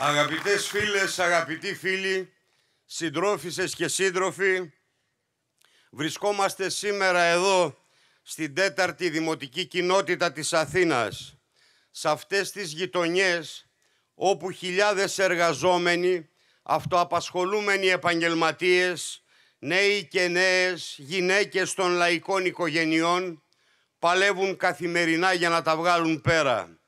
Αγαπητές φίλες, αγαπητοί φίλοι, συντρόφισσες και σύντροφοι, βρισκόμαστε σήμερα εδώ στην τέταρτη δημοτική κοινότητα της Αθήνας, σε αυτές τις γειτονιές όπου χιλιάδες εργαζόμενοι, αυτοαπασχολούμενοι επαγγελματίες, νέοι και νέες, γυναίκες των λαϊκών οικογενειών, παλεύουν καθημερινά για να τα βγάλουν πέρα,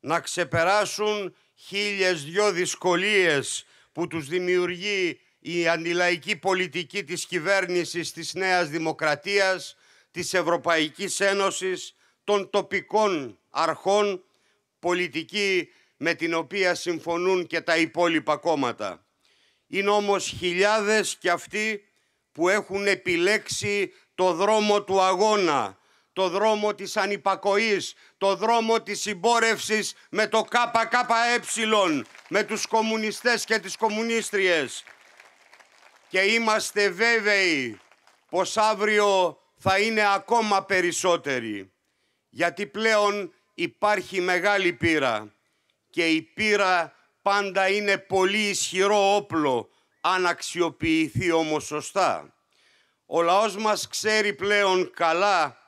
να ξεπεράσουν χίλιες δυο δυσκολίες που τους δημιουργεί η αντιλαϊκή πολιτική της κυβέρνησης της Νέας Δημοκρατίας, της Ευρωπαϊκής Ένωσης, των τοπικών αρχών, πολιτική με την οποία συμφωνούν και τα υπόλοιπα κόμματα. Είναι όμως χιλιάδες και αυτοί που έχουν επιλέξει το δρόμο του αγώνα, το δρόμο της ανυπακοής, το δρόμο της συμπόρευσης με το ΚΚΕ, με τους κομμουνιστές και τις κομμουνίστριες. Και είμαστε βέβαιοι πως αύριο θα είναι ακόμα περισσότεροι, γιατί πλέον υπάρχει μεγάλη πείρα και η πείρα πάντα είναι πολύ ισχυρό όπλο, αν αξιοποιηθεί όμως σωστά. Ο λαός μας ξέρει πλέον καλά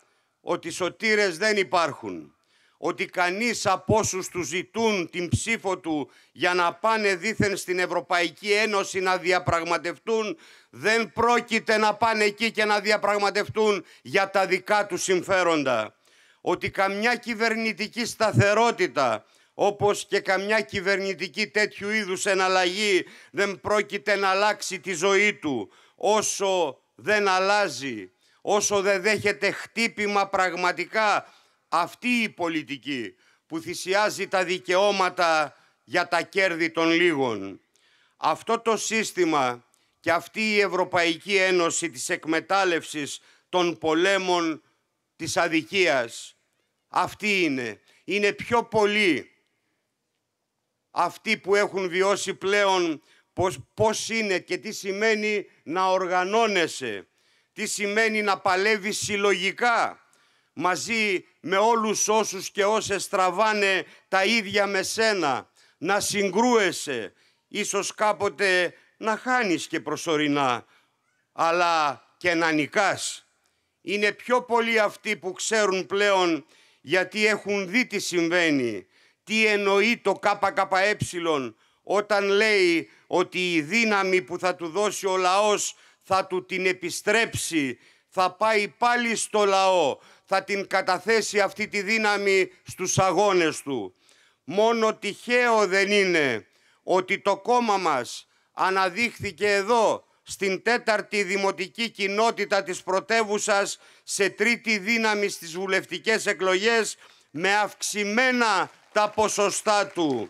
ότι σωτήρες δεν υπάρχουν, ότι κανείς από όσους του ζητούν την ψήφο του για να πάνε δήθεν στην Ευρωπαϊκή Ένωση να διαπραγματευτούν, δεν πρόκειται να πάνε εκεί και να διαπραγματευτούν για τα δικά τους συμφέροντα. Ότι καμιά κυβερνητική σταθερότητα, όπως και καμιά κυβερνητική τέτοιου είδους εναλλαγή, δεν πρόκειται να αλλάξει τη ζωή του, όσο δεν αλλάζει όσο δεν δέχεται χτύπημα πραγματικά αυτή η πολιτική που θυσιάζει τα δικαιώματα για τα κέρδη των λίγων. Αυτό το σύστημα και αυτή η Ευρωπαϊκή Ένωση της εκμετάλλευσης των πολέμων της αδικίας, αυτή είναι. Είναι πιο πολλοί αυτοί που έχουν βιώσει πλέον πώς, πώς είναι και τι σημαίνει να οργανώνεσαι τι σημαίνει να παλεύεις συλλογικά μαζί με όλους όσους και όσες τραβάνε τα ίδια με σένα, να συγκρούεσαι, ίσως κάποτε να χάνεις και προσωρινά, αλλά και να νικάς. Είναι πιο πολλοί αυτοί που ξέρουν πλέον γιατί έχουν δει τι συμβαίνει, τι εννοεί το ΚΚΕ όταν λέει ότι η δύναμη που θα του δώσει ο λαός θα του την επιστρέψει, θα πάει πάλι στο λαό, θα την καταθέσει αυτή τη δύναμη στους αγώνες του. Μόνο τυχαίο δεν είναι ότι το κόμμα μας αναδείχθηκε εδώ, στην τέταρτη δημοτική κοινότητα της πρωτεύουσας, σε τρίτη δύναμη στις βουλευτικές εκλογές με αυξημένα τα ποσοστά του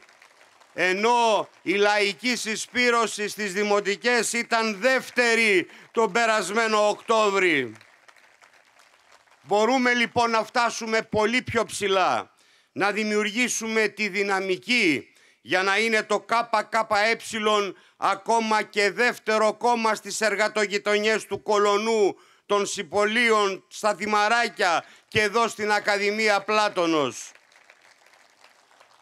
ενώ η λαϊκή συσπήρωση στις δημοτικές ήταν δεύτερη τον περασμένο Οκτώβρη. Μπορούμε λοιπόν να φτάσουμε πολύ πιο ψηλά, να δημιουργήσουμε τη δυναμική για να είναι το ΚΚΕ ακόμα και δεύτερο κόμμα στις εργατογειτονιές του Κολονού, των Συμπολίων, στα Δημαράκια και εδώ στην Ακαδημία Πλάτωνος.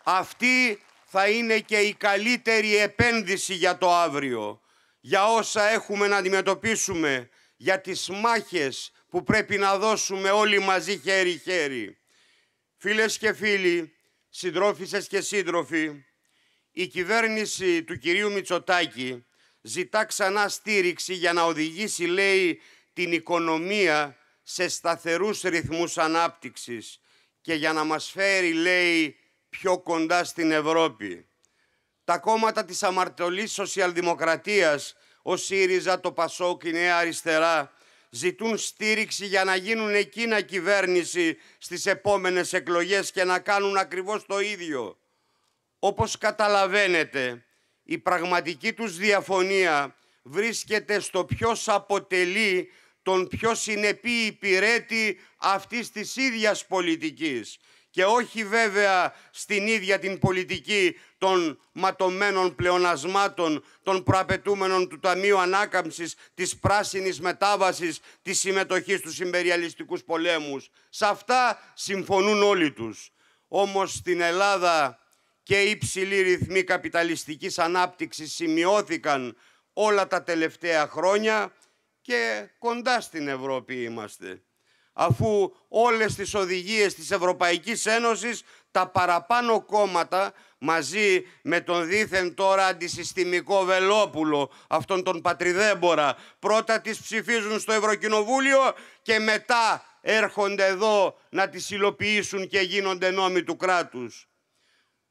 Αυτή θα είναι και η καλύτερη επένδυση για το αύριο, για όσα έχουμε να αντιμετωπίσουμε, για τις μάχες που πρέπει να δώσουμε όλοι μαζί χέρι-χέρι. Φίλες και φίλοι, συντρόφισσες και σύντροφοι, η κυβέρνηση του κυρίου Μητσοτάκη ζητά ξανά στήριξη για να οδηγήσει, λέει, την οικονομία σε σταθερούς ρυθμούς ανάπτυξης και για να μας φέρει, λέει, πιο κοντά στην Ευρώπη. Τα κόμματα της αμαρτωλής σοσιαλδημοκρατίας, ο ΣΥΡΙΖΑ, το ΠΑΣΟΚ, η Νέα Αριστερά, ζητούν στήριξη για να γίνουν εκείνα κυβέρνηση στις επόμενες εκλογές και να κάνουν ακριβώς το ίδιο. Όπως καταλαβαίνετε, η πραγματική τους διαφωνία βρίσκεται στο ποιος αποτελεί τον πιο συνεπή υπηρέτη αυτής της ίδιας πολιτικής και όχι βέβαια στην ίδια την πολιτική των ματωμένων πλεονασμάτων, των προαπαιτούμενων του Ταμείου Ανάκαμψης, της πράσινης μετάβασης, της συμμετοχής στους συμπεριαλιστικούς πολέμους. Σε αυτά συμφωνούν όλοι τους. Όμως στην Ελλάδα και οι υψηλοί ρυθμοί καπιταλιστικής ανάπτυξης σημειώθηκαν όλα τα τελευταία χρόνια, και κοντά στην Ευρώπη είμαστε. Αφού όλες τις οδηγίες της Ευρωπαϊκής Ένωσης, τα παραπάνω κόμματα μαζί με τον δίθεν τώρα αντισυστημικό Βελόπουλο, αυτόν τον πατριδέμπορα, πρώτα τις ψηφίζουν στο Ευρωκοινοβούλιο και μετά έρχονται εδώ να τις υλοποιήσουν και γίνονται νόμοι του κράτους.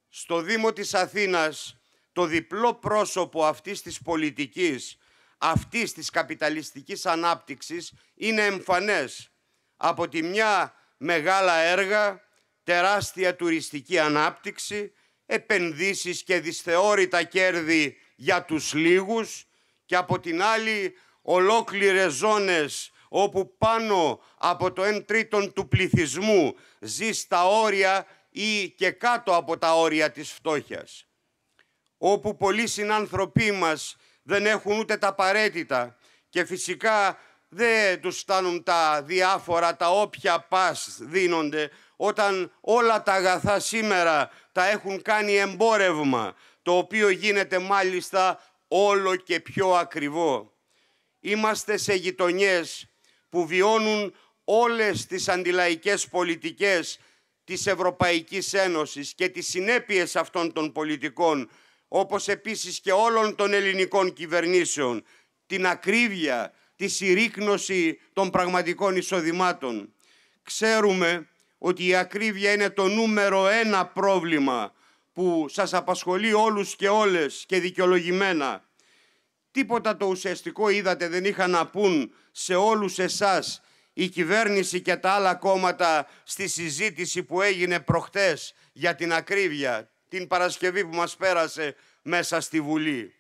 Στο Δήμο της Αθήνας το διπλό πρόσωπο αυτής της πολιτικής αυτής της καπιταλιστικής ανάπτυξης είναι εμφανές. Από τη μια μεγάλα έργα, τεράστια τουριστική ανάπτυξη, επενδύσεις και δυσθεώρητα κέρδη για τους λίγους και από την άλλη ολόκληρες ζώνες όπου πάνω από το 1 τρίτο του πληθυσμού ζει στα όρια ή και κάτω από τα όρια της φτώχειας. Όπου πολλοί συνάνθρωποί μας δεν έχουν ούτε τα απαραίτητα και φυσικά δεν τους φτάνουν τα διάφορα, τα όποια πας δίνονται, όταν όλα τα αγαθά σήμερα τα έχουν κάνει εμπόρευμα, το οποίο γίνεται μάλιστα όλο και πιο ακριβό. Είμαστε σε γειτονιές που βιώνουν όλες τις αντιλαϊκές πολιτικές της Ευρωπαϊκής Ένωσης και τις συνέπειες αυτών των πολιτικών όπως επίσης και όλων των ελληνικών κυβερνήσεων, την ακρίβεια, τη συρρήκνωση των πραγματικών εισοδημάτων. Ξέρουμε ότι η ακρίβεια είναι το νούμερο ένα πρόβλημα που σας απασχολεί όλους και όλες και δικαιολογημένα. Τίποτα το ουσιαστικό είδατε δεν είχαν να πούν σε όλους εσάς η κυβέρνηση και τα άλλα κόμματα στη συζήτηση που έγινε προχτές για την ακρίβεια την Παρασκευή που μας πέρασε μέσα στη Βουλή.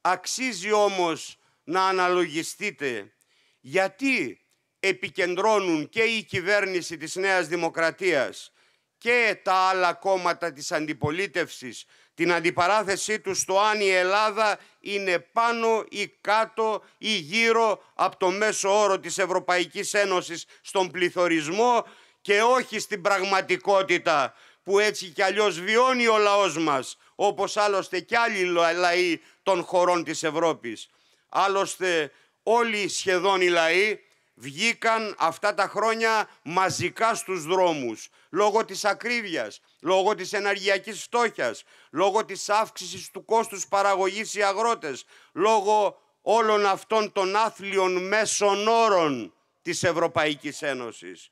Αξίζει όμως να αναλογιστείτε γιατί επικεντρώνουν και η κυβέρνηση της Νέας Δημοκρατίας και τα άλλα κόμματα της αντιπολίτευσης την αντιπαράθεσή τους στο αν η Ελλάδα είναι πάνω ή κάτω ή γύρω από το μέσο όρο της Ευρωπαϊκής Ένωσης στον πληθωρισμό και όχι στην πραγματικότητα που έτσι κι αλλιώς βιώνει ο λαός μας, όπως άλλωστε κι άλλοι λαοί των χωρών της Ευρώπης. Άλλωστε όλοι σχεδόν οι λαοί βγήκαν αυτά τα χρόνια μαζικά στους δρόμους, λόγω της ακρίβειας, λόγω της ενεργειακής φτώχειας, λόγω της αύξησης του κόστους παραγωγής οι αγρότες, λόγω όλων αυτών των άθλιων μέσων όρων της Ευρωπαϊκής Ένωσης.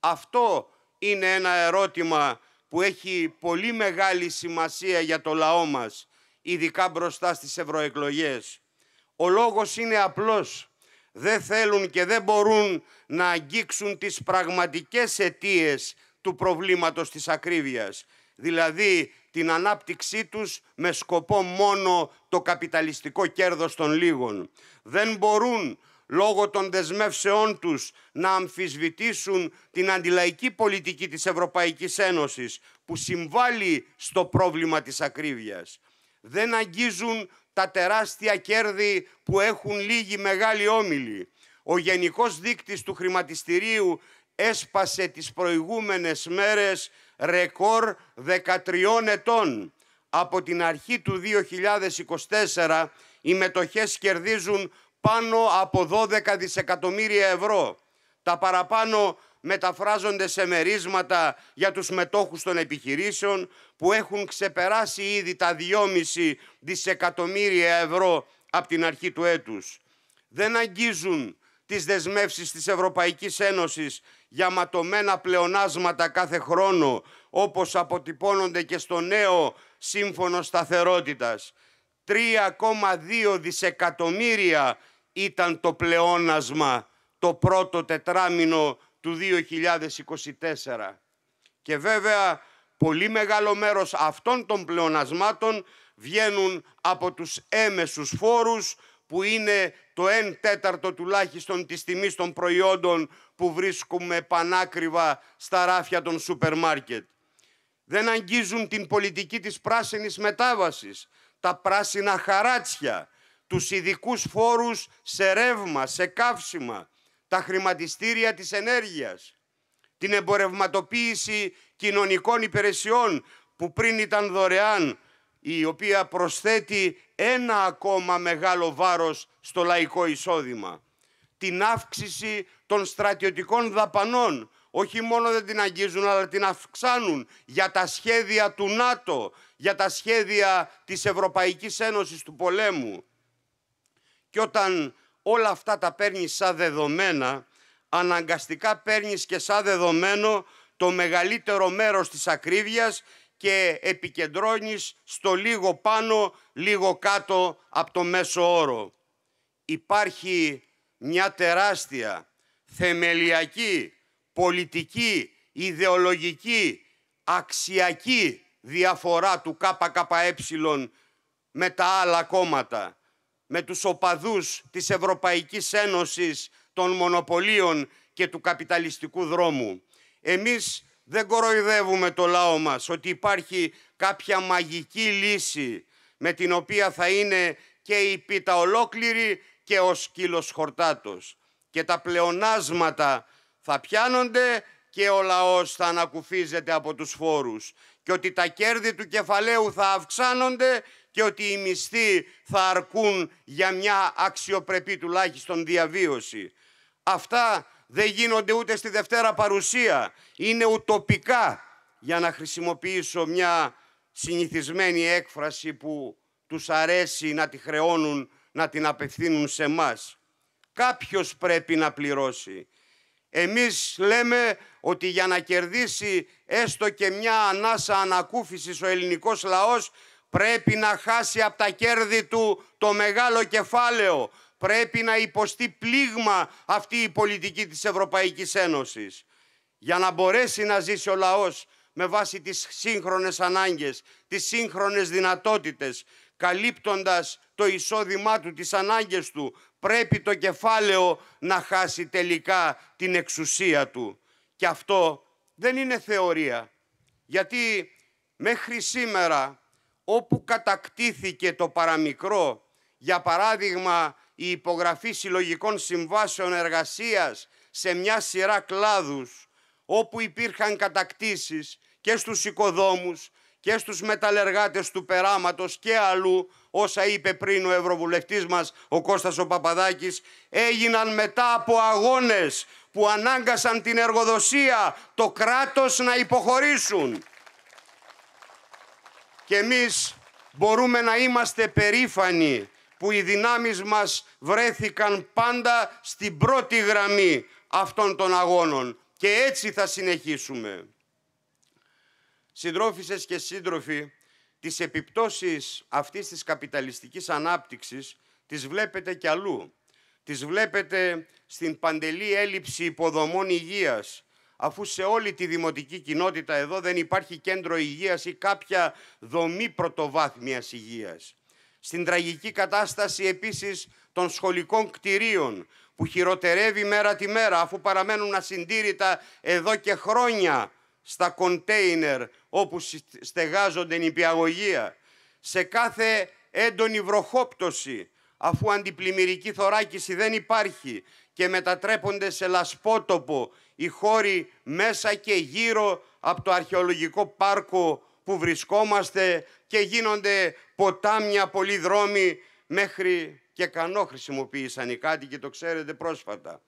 Αυτό είναι ένα ερώτημα που έχει πολύ μεγάλη σημασία για το λαό μας, ειδικά μπροστά στις ευρωεκλογές. Ο λόγος είναι απλός. Δεν θέλουν και δεν μπορούν να αγγίξουν τις πραγματικές αιτίες του προβλήματος της ακρίβειας, δηλαδή την ανάπτυξή τους με σκοπό μόνο το καπιταλιστικό κέρδος των λίγων. Δεν μπορούν λόγω των δεσμεύσεών τους να αμφισβητήσουν την αντιλαϊκή πολιτική της Ευρωπαϊκής Ένωσης που συμβάλλει στο πρόβλημα της ακρίβειας. Δεν αγγίζουν τα τεράστια κέρδη που έχουν λίγοι μεγάλοι όμιλοι. Ο γενικός δείκτης του χρηματιστηρίου έσπασε τις προηγούμενες μέρες ρεκόρ 13 ετών. Από την αρχή του 2024 οι μετοχές κερδίζουν πάνω από 12 δισεκατομμύρια ευρώ. Τα παραπάνω μεταφράζονται σε μερίσματα για τους μετόχους των επιχειρήσεων που έχουν ξεπεράσει ήδη τα 2,5 δισεκατομμύρια ευρώ από την αρχή του έτους. Δεν αγγίζουν τις δεσμεύσεις της Ευρωπαϊκής Ένωσης για ματωμένα πλεονάσματα κάθε χρόνο, όπως αποτυπώνονται και στο νέο Σύμφωνο Σταθερότητας. 3,2 δισεκατομμύρια ήταν το πλεόνασμα το πρώτο τετράμινο του 2024. Και βέβαια πολύ μεγάλο μέρος αυτών των πλεονασμάτων βγαίνουν από τους έμεσους φόρους που είναι το 1 τέταρτο τουλάχιστον της τιμής των προϊόντων που βρίσκουμε πανάκριβα στα ράφια των σούπερ μάρκετ. Δεν αγγίζουν την πολιτική της πράσινης μετάβασης, τα πράσινα χαράτσια, τους ειδικούς φόρους σε ρεύμα, σε καύσιμα, τα χρηματιστήρια της ενέργειας, την εμπορευματοποίηση κοινωνικών υπηρεσιών που πριν ήταν δωρεάν, η οποία προσθέτει ένα ακόμα μεγάλο βάρος στο λαϊκό εισόδημα. Την αύξηση των στρατιωτικών δαπανών, όχι μόνο δεν την αγγίζουν, αλλά την αυξάνουν για τα σχέδια του ΝΑΤΟ, για τα σχέδια της Ευρωπαϊκής Ένωσης του πολέμου. Και όταν όλα αυτά τα παίρνεις σαν δεδομένα, αναγκαστικά παίρνεις και σαν δεδομένο το μεγαλύτερο μέρος της ακρίβειας και επικεντρώνεις στο λίγο πάνω, λίγο κάτω από το μέσο όρο. Υπάρχει μια τεράστια, θεμελιακή, πολιτική, ιδεολογική, αξιακή διαφορά του ΚΚΕ με τα άλλα κόμματα με τους οπαδούς της Ευρωπαϊκής Ένωσης των μονοπωλίων και του καπιταλιστικού δρόμου. Εμείς δεν κοροϊδεύουμε το λαό μας ότι υπάρχει κάποια μαγική λύση με την οποία θα είναι και η πίτα ολόκληρη και ο σκύλος χορτάτος. Και τα πλεονάσματα θα πιάνονται και ο λαός θα ανακουφίζεται από τους φόρους και ότι τα κέρδη του κεφαλαίου θα αυξάνονται και ότι οι μισθοί θα αρκούν για μια αξιοπρεπή τουλάχιστον διαβίωση. Αυτά δεν γίνονται ούτε στη Δευτέρα Παρουσία. Είναι ουτοπικά, για να χρησιμοποιήσω μια συνηθισμένη έκφραση που τους αρέσει να τη χρεώνουν, να την απευθύνουν σε μας. Κάποιος πρέπει να πληρώσει. Εμείς λέμε ότι για να κερδίσει έστω και μια ανάσα ανακούφισης ο ελληνικός λαός πρέπει να χάσει από τα κέρδη του το μεγάλο κεφάλαιο. Πρέπει να υποστεί πλήγμα αυτή η πολιτική της Ευρωπαϊκής Ένωσης. Για να μπορέσει να ζήσει ο λαός με βάση τις σύγχρονες ανάγκες, τις σύγχρονες δυνατότητες, καλύπτοντας το εισόδημά του, τις ανάγκες του, πρέπει το κεφάλαιο να χάσει τελικά την εξουσία του. Και αυτό δεν είναι θεωρία. Γιατί μέχρι σήμερα όπου κατακτήθηκε το παραμικρό, για παράδειγμα η υπογραφή συλλογικών συμβάσεων εργασίας σε μια σειρά κλάδους, όπου υπήρχαν κατακτήσεις και στους οικοδόμους και στους μεταλλεργάτες του περάματος και αλλού, όσα είπε πριν ο Ευρωβουλευτής μας ο Κώστας ο Παπαδάκης, έγιναν μετά από αγώνες που ανάγκασαν την εργοδοσία, το κράτος να υποχωρήσουν. Και εμείς μπορούμε να είμαστε περήφανοι που οι δυνάμεις μας βρέθηκαν πάντα στην πρώτη γραμμή αυτών των αγώνων. Και έτσι θα συνεχίσουμε. Συντρόφισσες και σύντροφοι, τις επιπτώσεις αυτής της καπιταλιστικής ανάπτυξης τις βλέπετε κι αλλού. Τις βλέπετε στην παντελή έλλειψη υποδομών υγείας, αφού σε όλη τη δημοτική κοινότητα εδώ δεν υπάρχει κέντρο υγείας ή κάποια δομή πρωτοβάθμιας υγείας. Στην τραγική κατάσταση επίσης των σχολικών κτηρίων που χειροτερεύει μέρα τη μέρα αφού παραμένουν ασυντήρητα εδώ και χρόνια στα κοντέινερ όπου στεγάζονται νηπιαγωγεία. Σε κάθε έντονη βροχόπτωση αφού αντιπλημμυρική θωράκιση δεν υπάρχει και μετατρέπονται σε λασπότοπο οι χώροι μέσα και γύρω από το αρχαιολογικό πάρκο που βρισκόμαστε και γίνονται ποτάμια, πολλοί δρόμοι μέχρι και κανό χρησιμοποίησαν οι κάτοικοι, το ξέρετε πρόσφατα.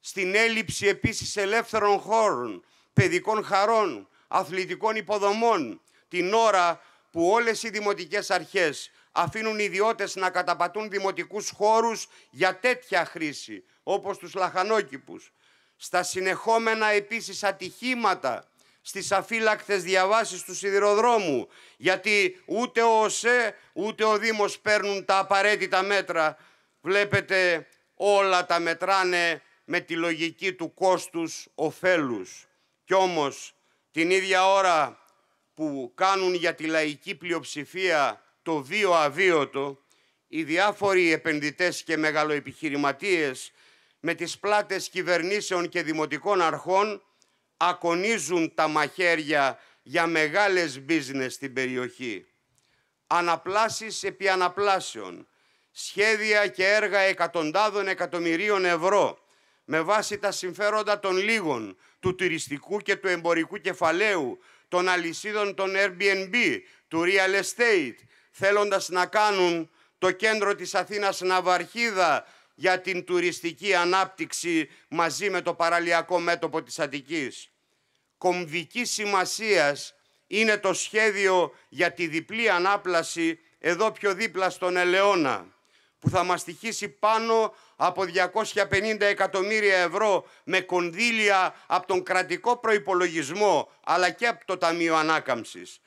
Στην έλλειψη επίσης ελεύθερων χώρων, παιδικών χαρών, αθλητικών υποδομών, την ώρα που όλες οι δημοτικές αρχές αφήνουν ιδιώτες να καταπατούν δημοτικούς χώρους για τέτοια χρήση, όπως τους λαχανόκηπους στα συνεχόμενα επίσης ατυχήματα, στις αφύλακτες διαβάσεις του σιδηροδρόμου, γιατί ούτε ο ΟΣΕ ούτε ο Δήμος παίρνουν τα απαραίτητα μέτρα. Βλέπετε όλα τα μετράνε με τη λογική του κόστους οφέλους. Κι όμως την ίδια ώρα που κάνουν για τη λαϊκή πλειοψηφία το βίο αβίωτο, οι διάφοροι επενδυτές και μεγαλοεπιχειρηματίες με τις πλάτες κυβερνήσεων και δημοτικών αρχών ακονίζουν τα μαχαίρια για μεγάλες business στην περιοχή. Αναπλάσεις επί αναπλάσεων, σχέδια και έργα εκατοντάδων εκατομμυρίων ευρώ με βάση τα συμφέροντα των λίγων, του τουριστικού και του εμπορικού κεφαλαίου, των αλυσίδων των Airbnb, του real estate, θέλοντας να κάνουν το κέντρο της Αθήνας Ναυαρχίδα για την τουριστική ανάπτυξη μαζί με το παραλιακό μέτωπο της Αττικής. Κομβική σημασίας είναι το σχέδιο για τη διπλή ανάπλαση εδώ πιο δίπλα στον Ελαιώνα, που θα μας στοιχήσει πάνω από 250 εκατομμύρια ευρώ με κονδύλια από τον κρατικό προϋπολογισμό, αλλά και από το Ταμείο Ανάκαμψης.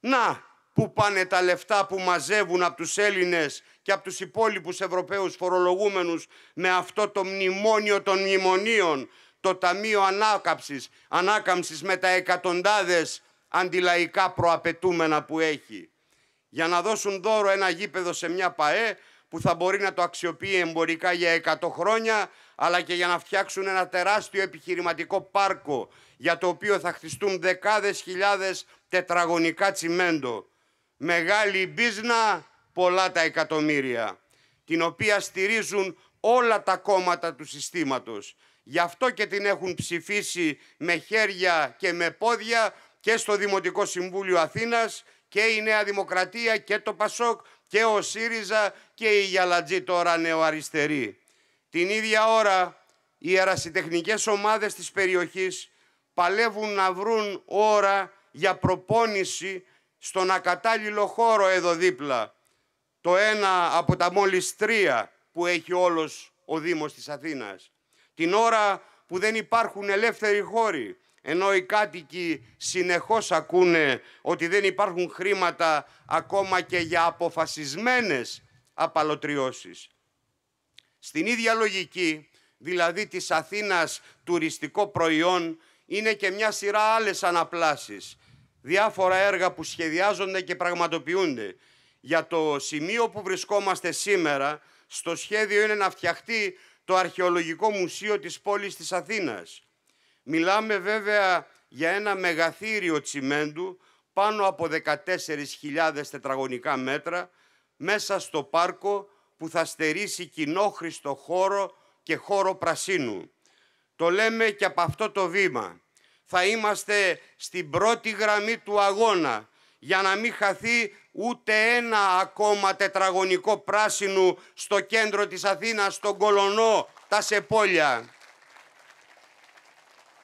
Να, που πάνε τα λεφτά που μαζεύουν από τους Έλληνες και από τους υπόλοιπους Ευρωπαίους φορολογούμενους με αυτό το μνημόνιο των μνημονίων, το Ταμείο Ανάκαμψης, ανάκαμψης με τα εκατοντάδες αντιλαϊκά προαπαιτούμενα που έχει. Για να δώσουν δώρο ένα γήπεδο σε μια ΠαΕ που θα μπορεί να το αξιοποιεί εμπορικά για 100 χρόνια, αλλά και για να φτιάξουν ένα τεράστιο επιχειρηματικό πάρκο για το οποίο θα χτιστούν δεκάδες χιλιάδες τετραγωνικά τσιμέντο. Μεγάλη μπίζνα, πολλά τα εκατομμύρια, την οποία στηρίζουν όλα τα κόμματα του συστήματος. Γι' αυτό και την έχουν ψηφίσει με χέρια και με πόδια και στο Δημοτικό Συμβούλιο Αθήνας και η Νέα Δημοκρατία και το ΠΑΣΟΚ και ο ΣΥΡΙΖΑ και η Γιαλατζή τώρα νεοαριστερή. Την ίδια ώρα οι ερασιτεχνικές ομάδες της περιοχής παλεύουν να βρουν ώρα για προπόνηση στον ακατάλληλο χώρο εδώ δίπλα το ένα από τα μόλις τρία που έχει όλος ο Δήμος της Αθήνας. Την ώρα που δεν υπάρχουν ελεύθεροι χώροι, ενώ οι κάτοικοι συνεχώς ακούνε ότι δεν υπάρχουν χρήματα ακόμα και για αποφασισμένες απαλωτριώσεις. Στην ίδια λογική, δηλαδή της Αθήνας τουριστικό προϊόν, είναι και μια σειρά άλλες αναπλάσεις, διάφορα έργα που σχεδιάζονται και πραγματοποιούνται για το σημείο που βρισκόμαστε σήμερα, στο σχέδιο είναι να φτιαχτεί το αρχαιολογικό μουσείο της πόλης της Αθήνας. Μιλάμε βέβαια για ένα μεγαθύριο τσιμέντου πάνω από 14.000 τετραγωνικά μέτρα μέσα στο πάρκο που θα στερήσει κοινόχρηστο χώρο και χώρο πρασίνου. Το λέμε και από αυτό το βήμα. Θα είμαστε στην πρώτη γραμμή του αγώνα για να μην χαθεί ούτε ένα ακόμα τετραγωνικό πράσινο στο κέντρο της Αθήνας, στον Κολονό, τα Σεπόλια.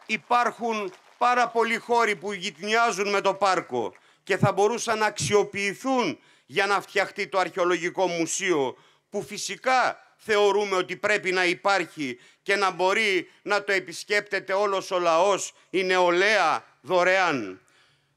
Υπάρχουν πάρα πολλοί χώροι που γυτνιάζουν με το πάρκο και θα μπορούσαν να αξιοποιηθούν για να φτιαχτεί το αρχαιολογικό μουσείο που φυσικά θεωρούμε ότι πρέπει να υπάρχει και να μπορεί να το επισκέπτεται όλος ο λαός, η νεολαία δωρεάν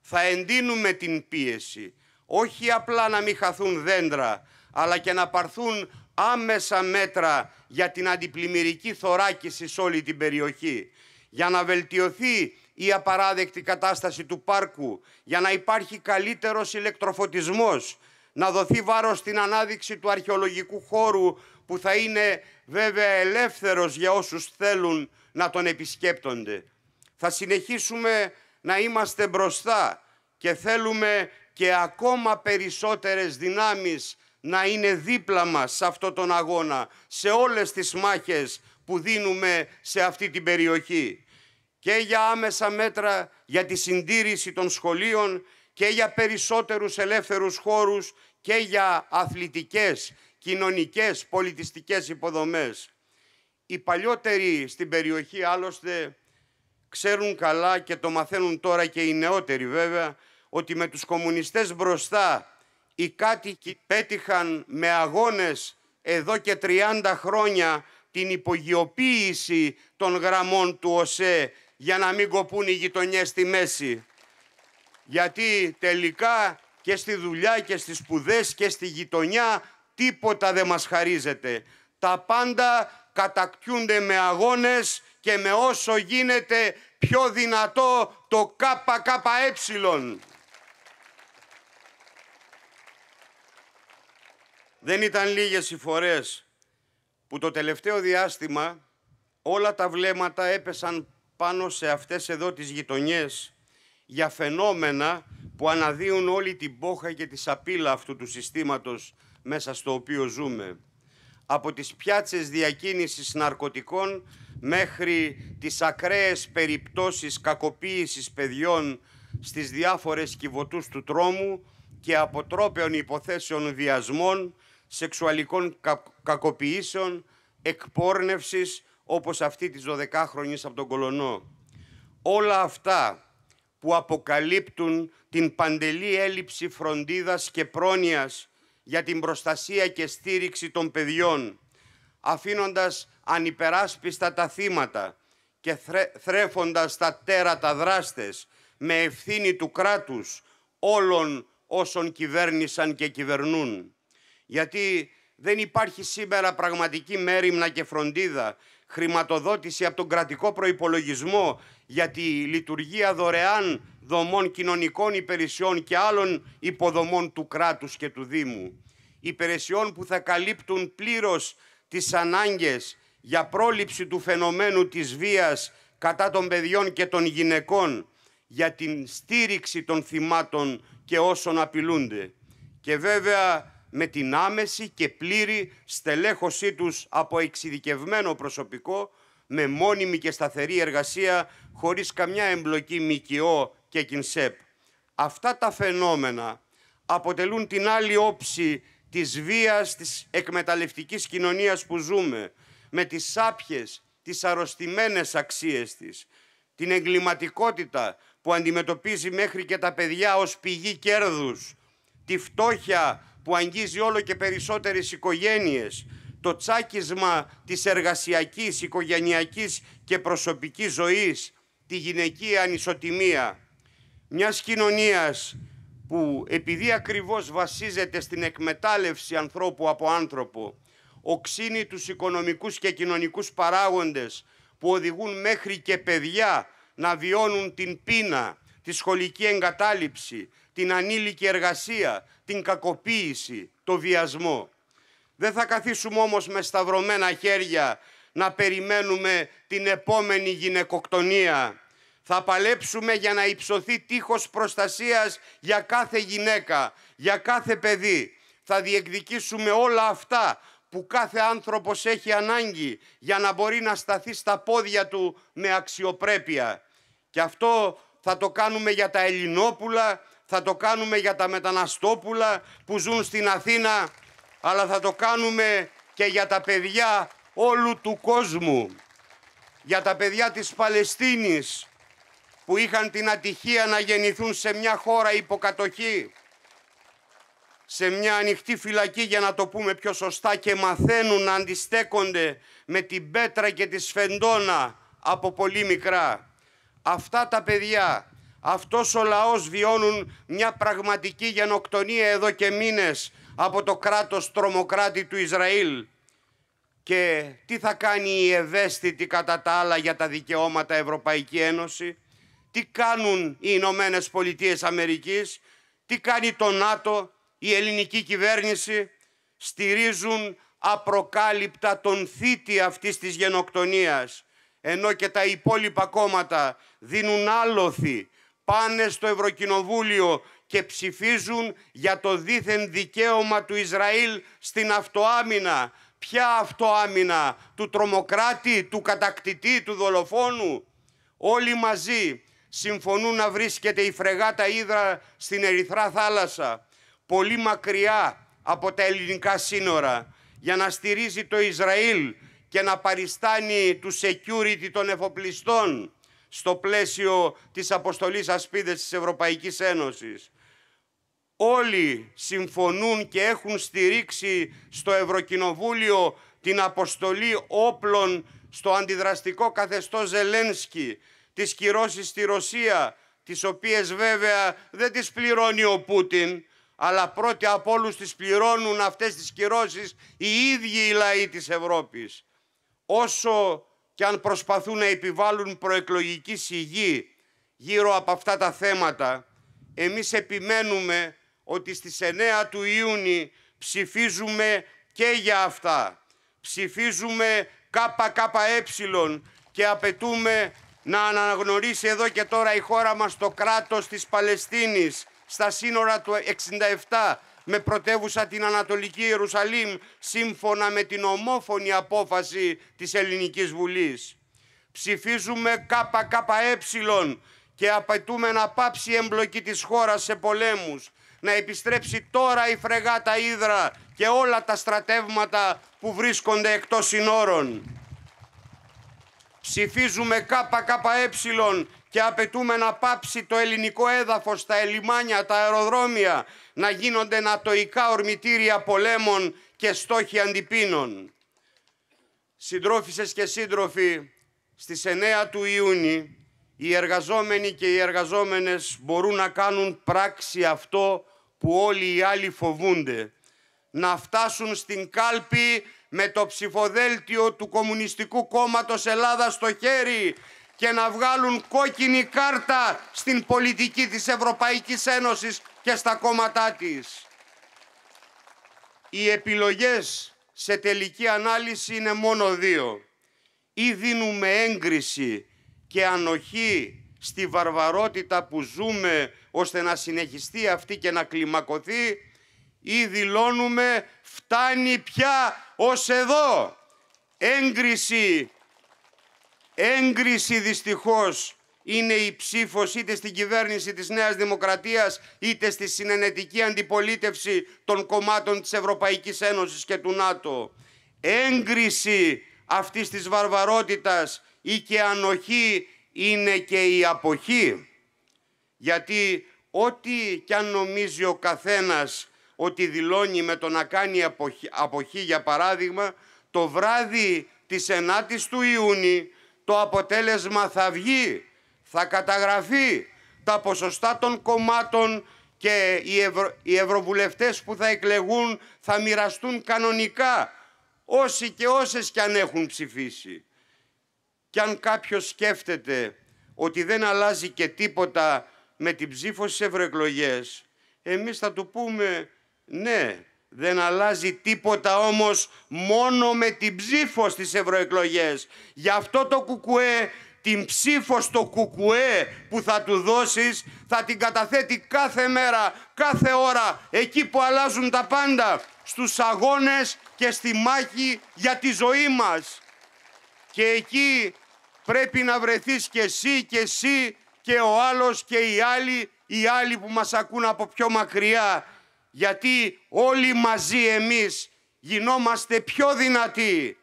θα εντείνουμε την πίεση. Όχι απλά να μην χαθούν δέντρα, αλλά και να παρθούν άμεσα μέτρα για την αντιπλημμυρική θωράκιση σε όλη την περιοχή. Για να βελτιωθεί η απαράδεκτη κατάσταση του πάρκου, για να υπάρχει καλύτερος ηλεκτροφωτισμός, να δοθεί βάρος στην ανάδειξη του αρχαιολογικού χώρου που θα είναι βέβαια ελεύθερος για όσους θέλουν να τον επισκέπτονται. Θα συνεχίσουμε να είμαστε μπροστά και θέλουμε και ακόμα περισσότερες δυνάμεις να είναι δίπλα μας σε αυτόν τον αγώνα, σε όλες τις μάχες που δίνουμε σε αυτή την περιοχή. Και για άμεσα μέτρα για τη συντήρηση των σχολείων και για περισσότερους ελεύθερους χώρους και για αθλητικές, κοινωνικές, πολιτιστικές υποδομές. Οι παλιότεροι στην περιοχή άλλωστε Ξέρουν καλά και το μαθαίνουν τώρα και οι νεότεροι βέβαια ότι με τους κομμουνιστές μπροστά οι κάτοικοι πέτυχαν με αγώνες εδώ και 30 χρόνια την υπογειοποίηση των γραμμών του ΟΣΕ για να μην κοπούν οι γειτονιές στη μέση. Γιατί τελικά και στη δουλειά και στις σπουδές και στη γειτονιά τίποτα δεν μας χαρίζεται. Τα πάντα κατακτιούνται με αγώνες και με όσο γίνεται πιο δυνατό το ΚΚΕ. Δεν ήταν λίγες οι φορές που το τελευταίο διάστημα όλα τα βλέμματα έπεσαν πάνω σε αυτές εδώ τις γειτονιές για φαινόμενα που αναδύουν όλη την πόχα και τη σαπίλα αυτού του συστήματος μέσα στο οποίο ζούμε από τις πιάτσες διακίνησης ναρκωτικών μέχρι τις ακραίες περιπτώσεις κακοποίησης παιδιών στις διάφορες κυβωτούς του τρόμου και αποτρόπαιων υποθέσεων βιασμών, σεξουαλικών κακοποιήσεων, εκπόρνευσης όπως αυτή της 12χρονης από τον Κολονό. Όλα αυτά που αποκαλύπτουν την παντελή έλλειψη φροντίδας και πρόνοιας για την προστασία και στήριξη των παιδιών, αφήνοντας ανυπεράσπιστα τα θύματα και θρέφοντας τα τέρατα δράστες με ευθύνη του κράτους όλων όσων κυβέρνησαν και κυβερνούν. Γιατί δεν υπάρχει σήμερα πραγματική μέρημνα και φροντίδα χρηματοδότηση από τον κρατικό προϋπολογισμό για τη λειτουργία δωρεάν δομών κοινωνικών υπηρεσιών και άλλων υποδομών του κράτους και του Δήμου. Υπηρεσιών που θα καλύπτουν πλήρως τις ανάγκες για πρόληψη του φαινομένου της βίας κατά των παιδιών και των γυναικών, για την στήριξη των θυμάτων και όσων απειλούνται. Και βέβαια με την άμεση και πλήρη στελέχωσή τους από εξειδικευμένο προσωπικό με μόνιμη και σταθερή εργασία χωρίς καμιά εμπλοκή ΜΚΟ και ΚΙΝΣΕΠ. Αυτά τα φαινόμενα αποτελούν την άλλη όψη της βίας της εκμεταλλευτικής κοινωνίας που ζούμε με τις σάπιες, τις αρρωστημένες αξίες της, την εγκληματικότητα που αντιμετωπίζει μέχρι και τα παιδιά ως πηγή κέρδους, τη φτώχεια που αγγίζει όλο και περισσότερες οικογένειες, το τσάκισμα της εργασιακής, οικογενειακής και προσωπικής ζωής, τη γυναική ανισοτιμία, μιας κοινωνίας που επειδή ακριβώς βασίζεται στην εκμετάλλευση ανθρώπου από άνθρωπο, οξύνει τους οικονομικούς και κοινωνικούς παράγοντες που οδηγούν μέχρι και παιδιά να βιώνουν την πείνα, τη σχολική εγκατάλειψη, την ανήλικη εργασία, την κακοποίηση, το βιασμό. Δεν θα καθίσουμε όμως με σταυρωμένα χέρια να περιμένουμε την επόμενη γυναικοκτονία. Θα παλέψουμε για να υψωθεί τείχος προστασίας για κάθε γυναίκα, για κάθε παιδί. Θα διεκδικήσουμε όλα αυτά που κάθε άνθρωπος έχει ανάγκη για να μπορεί να σταθεί στα πόδια του με αξιοπρέπεια. Και αυτό θα το κάνουμε για τα Ελληνόπουλα, θα το κάνουμε για τα μεταναστόπουλα που ζουν στην Αθήνα, αλλά θα το κάνουμε και για τα παιδιά όλου του κόσμου. Για τα παιδιά της Παλαιστίνης που είχαν την ατυχία να γεννηθούν σε μια χώρα υποκατοχή, σε μια ανοιχτή φυλακή για να το πούμε πιο σωστά και μαθαίνουν να αντιστέκονται με την πέτρα και τη σφεντόνα από πολύ μικρά. Αυτά τα παιδιά αυτός ο λαός βιώνουν μια πραγματική γενοκτονία εδώ και μήνες από το κράτος τρομοκράτη του Ισραήλ. Και τι θα κάνει η ευαίσθητη κατά τα άλλα για τα δικαιώματα Ευρωπαϊκή Ένωση, τι κάνουν οι Ηνωμένες Πολιτείες Αμερικής, τι κάνει το ΝΑΤΟ, η ελληνική κυβέρνηση, στηρίζουν απροκάλυπτα τον θήτη αυτής της γενοκτονίας, ενώ και τα υπόλοιπα κόμματα δίνουν άλοθη πάνε στο Ευρωκοινοβούλιο και ψηφίζουν για το δίθεν δικαίωμα του Ισραήλ στην αυτοάμυνα. Ποια αυτοάμυνα, του τρομοκράτη, του κατακτητή, του δολοφόνου. Όλοι μαζί συμφωνούν να βρίσκεται η φρεγάτα Ήδρα στην Ερυθρά θάλασσα, πολύ μακριά από τα ελληνικά σύνορα, για να στηρίζει το Ισραήλ και να παριστάνει του security των εφοπλιστών στο πλαίσιο της αποστολής ασπίδες της Ευρωπαϊκής Ένωσης. Όλοι συμφωνούν και έχουν στηρίξει στο Ευρωκοινοβούλιο την αποστολή όπλων στο αντιδραστικό καθεστώς Ζελένσκι, τις κυρώσεις στη Ρωσία, τις οποίες βέβαια δεν τις πληρώνει ο Πούτιν, αλλά πρώτοι από όλους τις πληρώνουν αυτές τις κυρώσεις οι ίδιοι οι λαοί της Ευρώπης. Όσο και αν προσπαθούν να επιβάλλουν προεκλογική σιγή γύρω από αυτά τα θέματα, εμείς επιμένουμε ότι στις 9 του Ιούνιου ψηφίζουμε και για αυτά. Ψηφίζουμε ΚΚΕ και απαιτούμε να αναγνωρίσει εδώ και τώρα η χώρα μας το κράτος της Παλαιστίνης στα σύνορα του 67 με πρωτεύουσα την Ανατολική Ιερουσαλήμ σύμφωνα με την ομόφωνη απόφαση της Ελληνικής Βουλής. Ψηφίζουμε ΚΚΕ και απαιτούμε να πάψει η εμπλοκή της χώρας σε πολέμους, να επιστρέψει τώρα η φρεγάτα Ήδρα και όλα τα στρατεύματα που βρίσκονται εκτός συνόρων. Ψηφίζουμε ΚΚΕ και απαιτούμε να πάψει το ελληνικό έδαφος, τα ελιμάνια, τα αεροδρόμια, να γίνονται νατοϊκά ορμητήρια πολέμων και στόχοι αντιπίνων. Συντρόφισσες και σύντροφοι, στις 9 του Ιούνιου οι εργαζόμενοι και οι εργαζόμενες μπορούν να κάνουν πράξη αυτό που όλοι οι άλλοι φοβούνται. Να φτάσουν στην κάλπη με το ψηφοδέλτιο του Κομμουνιστικού Κόμματος Ελλάδας στο χέρι και να βγάλουν κόκκινη κάρτα στην πολιτική της Ευρωπαϊκής Ένωσης και στα κόμματά της. Οι επιλογές σε τελική ανάλυση είναι μόνο δύο. Ή δίνουμε έγκριση και ανοχή στη βαρβαρότητα που ζούμε ώστε να συνεχιστεί αυτή και να κλιμακωθεί ή δηλώνουμε φτάνει πια ως εδώ. Έγκριση, έγκριση δυστυχώς είναι η ψήφος είτε στην κυβέρνηση της Νέας Δημοκρατίας είτε στη συνενετική αντιπολίτευση των κομμάτων της Ευρωπαϊκής Ένωσης και του ΝΑΤΟ. Έγκριση αυτής της βαρβαρότητας ή και ανοχή είναι και η αποχή. Γιατί ό,τι κι αν νομίζει ο καθένας ότι δηλώνει με το να κάνει αποχή, για παράδειγμα το βράδυ της 9ης του Ιούνιου το αποτέλεσμα θα βγει, θα καταγραφεί τα ποσοστά των κομμάτων και οι, ευρω... ευρωβουλευτές που θα εκλεγούν θα μοιραστούν κανονικά όσοι και όσες κι αν έχουν ψηφίσει. Κι αν κάποιος σκέφτεται ότι δεν αλλάζει και τίποτα με την ψήφο στις ευρωεκλογές, εμείς θα του πούμε ναι, δεν αλλάζει τίποτα όμως μόνο με την ψήφο στις ευρωεκλογές. Γι' αυτό το κουκουέ, την ψήφο στο κουκουέ που θα του δώσεις, θα την καταθέτει κάθε μέρα, κάθε ώρα, εκεί που αλλάζουν τα πάντα, στους αγώνες και στη μάχη για τη ζωή μας. Και εκεί πρέπει να βρεθείς και εσύ και εσύ και ο άλλος και οι άλλοι, οι άλλοι που μας ακούν από πιο μακριά γιατί όλοι μαζί εμείς γινόμαστε πιο δυνατοί.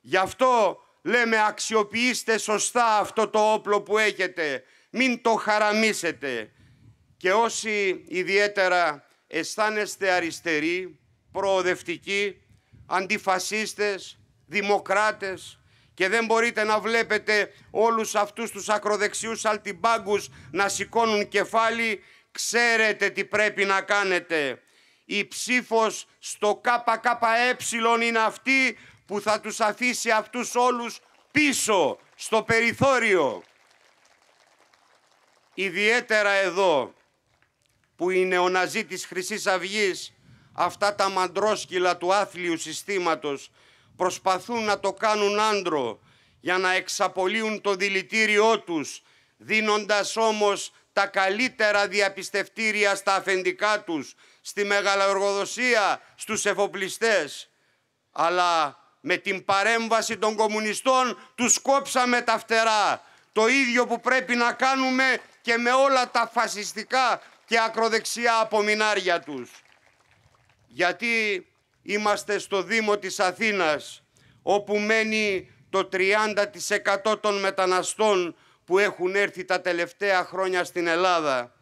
Γι' αυτό λέμε αξιοποιήστε σωστά αυτό το όπλο που έχετε, μην το χαραμίσετε. Και όσοι ιδιαίτερα αισθάνεστε αριστεροί, προοδευτικοί, αντιφασίστες, δημοκράτες και δεν μπορείτε να βλέπετε όλους αυτούς τους ακροδεξιούς αλτιμπάγκους να σηκώνουν κεφάλι, ξέρετε τι πρέπει να κάνετε η ψήφος στο ΚΚΕ είναι αυτή που θα τους αφήσει αυτούς όλους πίσω, στο περιθώριο. Ιδιαίτερα εδώ που ο νεοναζί της χρυσής αυγής, αυτά τα μαντρόσκυλα του άθλιου συστήματος, προσπαθούν να το κάνουν άντρο για να εξαπολύουν το δηλητήριό τους, δίνοντας όμως τα καλύτερα διαπιστευτήρια στα αφεντικά τους, στη μεγαλοργοδοσία στους εφοπλιστές. Αλλά με την παρέμβαση των κομμουνιστών τους κόψαμε τα φτερά. Το ίδιο που πρέπει να κάνουμε και με όλα τα φασιστικά και ακροδεξιά απομεινάρια τους. Γιατί είμαστε στο Δήμο της Αθήνας, όπου μένει το 30% των μεταναστών που έχουν έρθει τα τελευταία χρόνια στην Ελλάδα.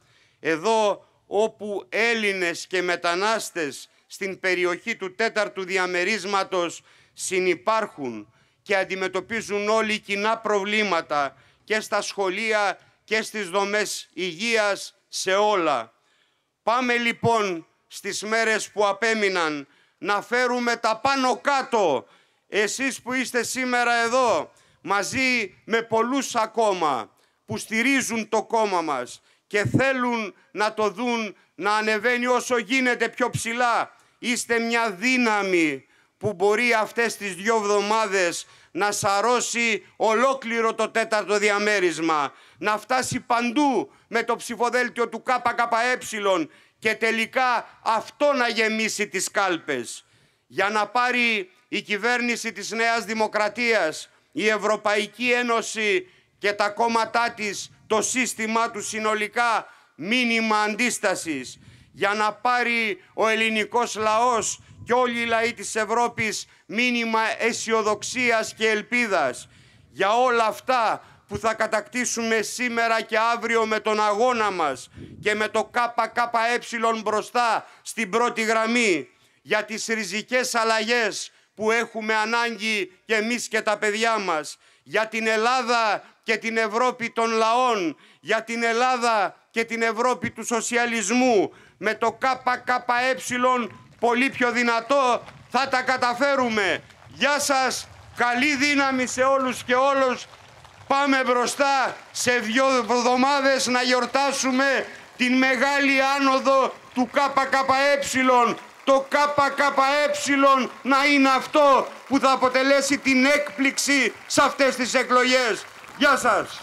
Εδώ όπου Έλληνες και μετανάστες στην περιοχή του τέταρτου διαμερίσματος συνυπάρχουν και αντιμετωπίζουν όλοι κοινά προβλήματα και στα σχολεία και στις δομές υγείας σε όλα. Πάμε λοιπόν στις μέρες που απέμειναν να φέρουμε τα πάνω κάτω εσείς που είστε σήμερα εδώ μαζί με πολλούς ακόμα που στηρίζουν το κόμμα μας και θέλουν να το δουν να ανεβαίνει όσο γίνεται πιο ψηλά. Είστε μια δύναμη που μπορεί αυτές τις δύο εβδομάδες να σαρώσει ολόκληρο το τέταρτο διαμέρισμα, να φτάσει παντού με το ψηφοδέλτιο του ΚΚΕ και τελικά αυτό να γεμίσει τις κάλπες. Για να πάρει η κυβέρνηση της Νέας Δημοκρατίας, η Ευρωπαϊκή Ένωση και τα κόμματά της το σύστημά του συνολικά μήνυμα αντίστασης για να πάρει ο ελληνικός λαός και όλοι οι λαοί της Ευρώπης μήνυμα αισιοδοξίας και ελπίδας για όλα αυτά που θα κατακτήσουμε σήμερα και αύριο με τον αγώνα μας και με το ΚΚΕ μπροστά στην πρώτη γραμμή για τις ριζικές αλλαγές που έχουμε ανάγκη και εμείς και τα παιδιά μας για την Ελλάδα και την Ευρώπη των λαών, για την Ελλάδα και την Ευρώπη του σοσιαλισμού. Με το ΚΚΕ πολύ πιο δυνατό θα τα καταφέρουμε. Γεια σας, καλή δύναμη σε όλους και όλους. Πάμε μπροστά σε δύο εβδομάδες να γιορτάσουμε την μεγάλη άνοδο του ΚΚΕ. Το ΚΚΕ να είναι αυτό που θα αποτελέσει την έκπληξη σε αυτές τις εκλογές. Γεια σας!